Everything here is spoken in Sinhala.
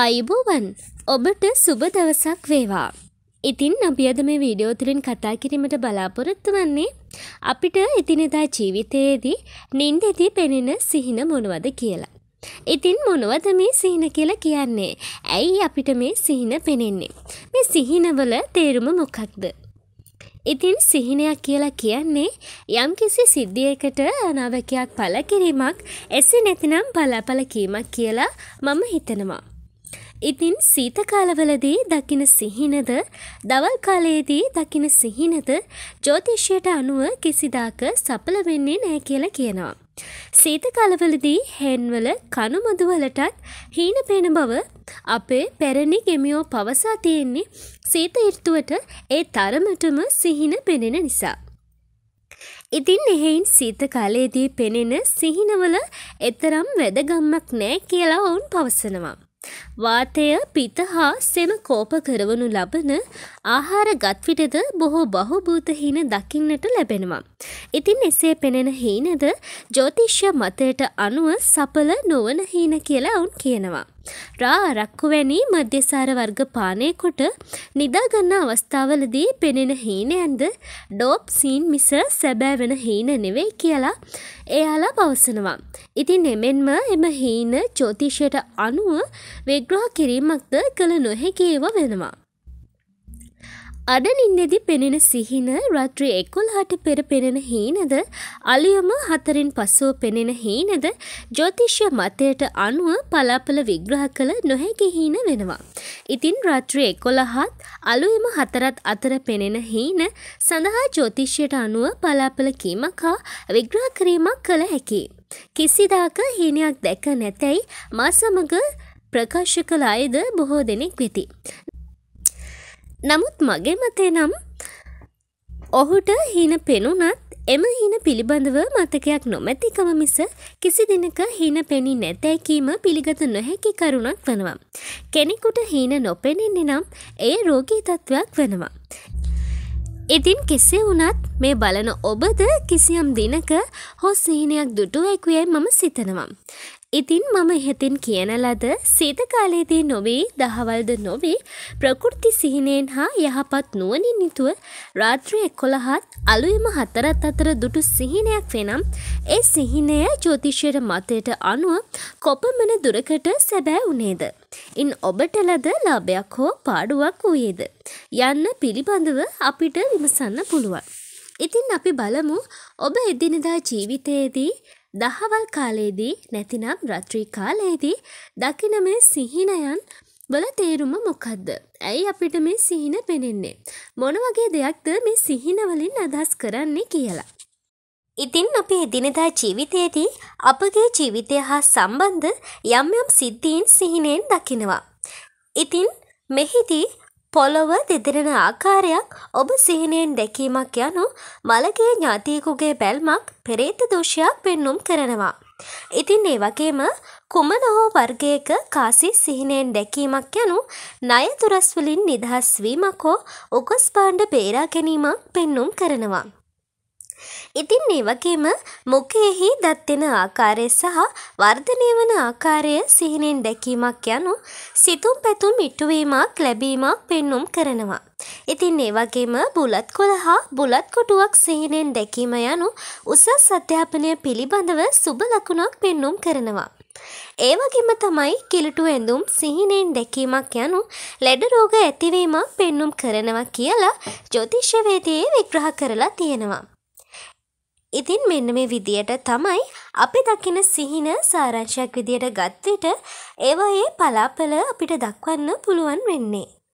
අයිබෝවන් ඔබට සුබ දවසක් වේවා. ඉතින් අපි අද මේ වීඩියෝ තුලින් කතා කිරීමට බලාපොරොත්තු වෙන්නේ අපිට එදිනෙදා ජීවිතයේදී නිින්දෙදී පෙනෙන සිහින මොනවද කියලා. ඉතින් මොනවද මේ සිහින කියලා කියන්නේ? ඇයි අපිට මේ සිහින පෙනෙන්නේ? මේ සිහිනවල තේරුම මොකක්ද? ඉතින් සිහිනයක් කියලා කියන්නේ යම්කිසි සිද්ධියකට අනාවැකයක් පළ කිරීමක් එසේ නැතිනම් බලාපළ කීමක් කියලා මම හිතනවා. ඉතින් සීතකාලවලදී දකින සිහිනද දවල් කාලයේදී දකින සිහිනද ජෝතිෂයට අනුව කිසිදාක සපල වෙන්නේ නෑ කියල කියනවා. සීතකලවලදී හෙන්වල කනුමදුවලටත් හීන පෙන බව අපේ පැරණි ගෙමියෝ පවසා තියෙන්නේ සීත ඉර්තුවට ඒ තරමටම සිහින පෙනෙන නිසා. ඉතින් එහෙයින් සීත කාලයේදී පෙනෙන සිහිනවල එතරම් වැදගම්මක් නෑ කියලා ඔවුන් පවසනවා. වාතය පිත හා සෙම කෝප කරවනු ලබන ආහාර ගත්විටද බොහෝ බහුභූත හීන දකින්නට ලැබෙනවා. ඉතින් එසේ පෙනෙන හීනද ජෝතිශ්‍ය මතයට අනුව සපල නොවන හීන කියලා ඔවුන් කියනවා. රා අරක්කුවැනි මධ්‍යසාර වර්ග පානයකොට නිදාගන්න අවස්ථාවලදී පෙනෙන හීනයන්ද ඩෝප් සීන් මිස සැබෑවෙන හීන නෙවෙයි කියලා එයාලා පවසනවා. ඉතින් එමෙන්ම එම හීන චෝතිෂයට අනුව වෙග නිග්‍රහ කිරීමක්ද කළ නොහැකේව වෙනවා. අඩ නින්නෙදි පෙනෙන සිහින රත්‍රී එකොල් හට පෙර පෙනෙන හීනද අලියම හතරින් පසුව පෙනෙන හීනද ජෝතිශ්‍ය මතයට අනුව පලාපල විග්‍රහ කළ නොහැකි හීන වෙනවා. ඉතින් රත්‍රී එකොළහත් අලුයම හතරත් අතර පෙනෙන හීන සඳහා ජෝතිශ්‍යයට අනුව පලාපල කීමක් හා විග්‍රහ කිරීමක් කළ හැකි. කිසිදාක හීනයක් දැක නැතැයි මා සමඟ ප්‍රකාශ කළ අයද බොහෝ දෙනෙක් වෙති. නමුත් මගේ මතේ නම් ඔහුට හීන පෙනුනත් එම හීන පිළිබඳව මතකයක් නොමැතිකම මිස කිසි දිනක හීන පෙනී නැතැකීම පිළිගත නොහැකි කරුණක් වනවා. කෙනෙකුට හීන නොපෙනෙන්නේ නම් ඒ රෝගී තත්ත්වයක් වෙනවා. ඉතින් කෙසේ වුණත් මේ බලන ඔබද කිසියම් දිනක හෝ සීනයක් දුටුවෙකුයේ මම සිතනවා. ඉතින් මම ඉහතින් කියන ලද සීතකාලයේදී නොවේ දහවල්ද නොවේ ප්‍රකෘති සිහිනයෙන් හා යහපත් නුවනින් නිතුව රාත්‍රය එක්කොළහත් අලුයම හතරත් අතර දුටු සිහිනයක් වෙනම් ඒ සිහිනය ජෝතිෂයට මතයට අනුව කොපමන දුරකට සැබෑ වනේද. ඉන් ඔබට ලද ලාභයක් හෝ පාඩුවක් වූයේද. යන්න පිළිබඳව අපිට විමසන්න පුළුවන්. ඉතින් අපි බලමු ඔබ එදිනෙදා ජීවිතයේදී දහවල් කාලයේදී නැතිනම් රත්‍රී කාලයේදී දකින මේ සිහිනයන් වල තේරුම මොකක්ද? ඇයි අපිට මේ සිහින පෙනෙන්නේ? මොන වගේ දෙයක්ද මේ සිහින වලින් අදහස් කරන්නේ කියලා. ඉතින් අපේ එදිනෙදා ජීවිතයේදී අපගේ ජීවිතය හා සම්බන්ධ යම් යම් සිද්ධීන් සිහිනෙන් දකිනවා. ඉතින් මෙහිදී පොළොව දෙදෙනෙන ආකාරයක් ඔබ සිහිනයෙන් දැකීමක් යනු මලගේ ඥාතියෙකුගේ බැල්මක් පෙරේත දෝෂයක් පෙන්නුම් කරනවා. ඉතින් ඒ වගේම කුමන හෝ වර්ගයක කාසි සිහිනයෙන් දැකීමක් යනු ණය තුරස්වලින් නිදහස් වීමක් හෝ උගස් පාණ්ඩ බේරා ගැනීමක් පෙන්නුම් කරනවා. ඉතින් ඒ වගේම මොකයෙහි දත්වෙන ආකාරය සහ වර්ධනය වන ආකාරය සිහිනෙන් දැකීමක් යනු සිතුම් පැතුම් ඉටුවීමක් ලැබීමක් පෙන්නුම් කරනවා. ඉතින් ඒ වගේම බුලත් කොළ හා බුලත් කොටුවක් සිහිනෙන් දැකීම යනු උසස් අධ්‍යාපනය පිළිබඳව සුබ ලකුණක් පෙන්නුම් කරනවා. ඒ වගේම තමයි කිලුටු ඇඳුම් සිහිනෙන් දැකීමක් යනු ලෙඩ රෝග ඇතිවීමක් පෙන්නුම් කරනවා කියලා ජ්‍යොතිෂ්‍යවේදයේ විග්‍රහ කරලා තියෙනවා. ඉතින් මෙන්න මේ විදියට තමයි අපි දකින සිහින සාරංශයක් විදියට ගත්විට ඒවා ඒ පලාපල අපිට දක්වන්න පුළුවන් වෙන්නේ.